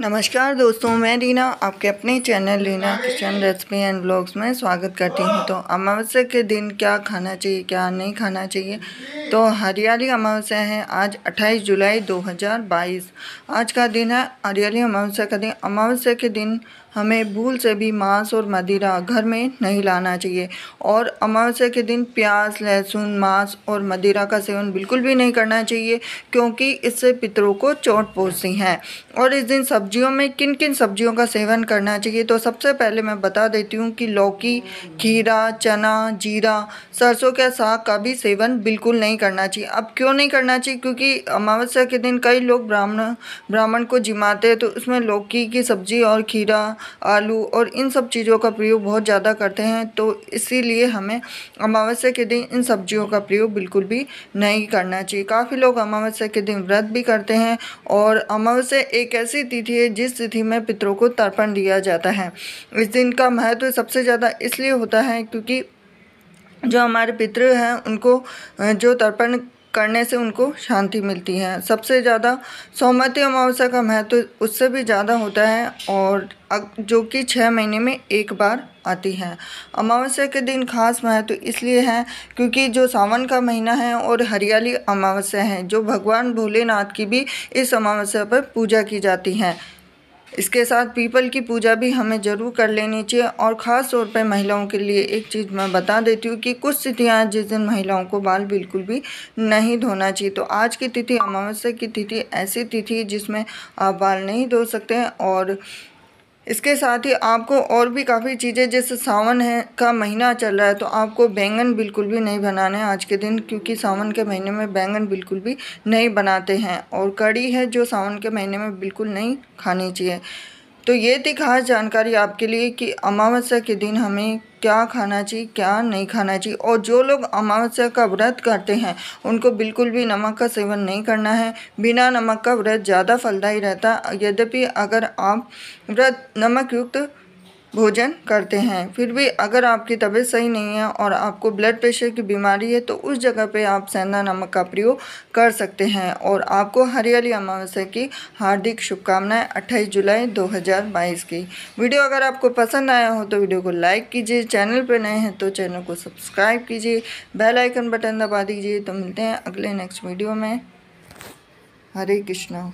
नमस्कार दोस्तों मैं रीना आपके अपने channel Reena kitchen recipe and blogs में स्वागत करती हूँ तो अमावस्या के दिन क्या खाना चाहिए क्या नहीं खाना चाहिए तो हरियाली अमावस्या है आज 28 जुलाई 2022 आज का दिन है हरियाली अमावस्या का दिन अमावस्या के दिन हमें भूल से भी मांस और मदिरा घर में नहीं लाना चाहिए और अमावस्या के दिन प्याज लहसुन मांस और मदिरा का सेवन बिल्कुल भी नहीं करना चाहिए क्योंकि इससे पितरों को चोट पहुँचती हैं और इस दिन सब्जियों में किन किन सब्जियों का सेवन करना चाहिए तो सबसे पहले मैं बता देती हूँ कि लौकी खीरा चना जीरा सरसों के साग का भी सेवन बिल्कुल नहीं करना चाहिए अब क्यों नहीं करना चाहिए क्योंकि अमावस्या के दिन कई लोग ब्राह्मण ब्राह्मण को जिमाते हैं तो उसमें लौकी की सब्जी और खीरा आलू और इन सब चीज़ों का प्रयोग बहुत ज़्यादा करते हैं तो इसीलिए हमें अमावस्या के दिन इन सब्जियों का प्रयोग बिल्कुल भी नहीं करना चाहिए काफ़ी लोग अमावस्या के दिन व्रत भी करते हैं और अमावस्या एक ऐसी तिथि है जिस तिथि में पितरों को तर्पण दिया जाता है इस दिन का महत्व सबसे ज़्यादा इसलिए होता है क्योंकि जो हमारे पितृ हैं उनको जो तर्पण करने से उनको शांति मिलती है सबसे ज़्यादा सोमवती अमावस्या का महत्व तो उससे भी ज़्यादा होता है और जो कि छः महीने में एक बार आती है अमावस्या के दिन खास महत्व तो इसलिए है क्योंकि जो सावन का महीना है और हरियाली अमावस्या है जो भगवान भोलेनाथ की भी इस अमावस्या पर पूजा की जाती है इसके साथ पीपल की पूजा भी हमें ज़रूर कर लेनी चाहिए और ख़ास तौर पर महिलाओं के लिए एक चीज़ मैं बता देती हूँ कि कुछ तिथियाँ हैं जिस दिन महिलाओं को बाल बिल्कुल भी नहीं धोना चाहिए तो आज की तिथि अमावस्या की तिथि ऐसी तिथि जिसमें आप बाल नहीं धो सकते और इसके साथ ही आपको और भी काफ़ी चीज़ें जैसे सावन है का महीना चल रहा है तो आपको बैंगन बिल्कुल भी नहीं बनाना है आज के दिन क्योंकि सावन के महीने में बैंगन बिल्कुल भी नहीं बनाते हैं और कड़ी है जो सावन के महीने में बिल्कुल नहीं खानी चाहिए तो ये थी खास जानकारी आपके लिए कि अमावस्या के दिन हमें क्या खाना चाहिए क्या नहीं खाना चाहिए और जो लोग अमावस्या का व्रत करते हैं उनको बिल्कुल भी नमक का सेवन नहीं करना है बिना नमक का व्रत ज़्यादा फलदायी रहता यद्यपि अगर आप व्रत नमक युक्त भोजन करते हैं फिर भी अगर आपकी तबीयत सही नहीं है और आपको ब्लड प्रेशर की बीमारी है तो उस जगह पे आप सेंधा नमक का प्रयोग कर सकते हैं और आपको हरियाली अमावस्या की हार्दिक शुभकामनाएं 28 जुलाई 2022 की वीडियो अगर आपको पसंद आया हो तो वीडियो को लाइक कीजिए चैनल पर नए हैं तो चैनल को सब्सक्राइब कीजिए बेलाइकन बटन दबा दीजिए तो मिलते हैं अगले नेक्स्ट वीडियो में हरे कृष्णा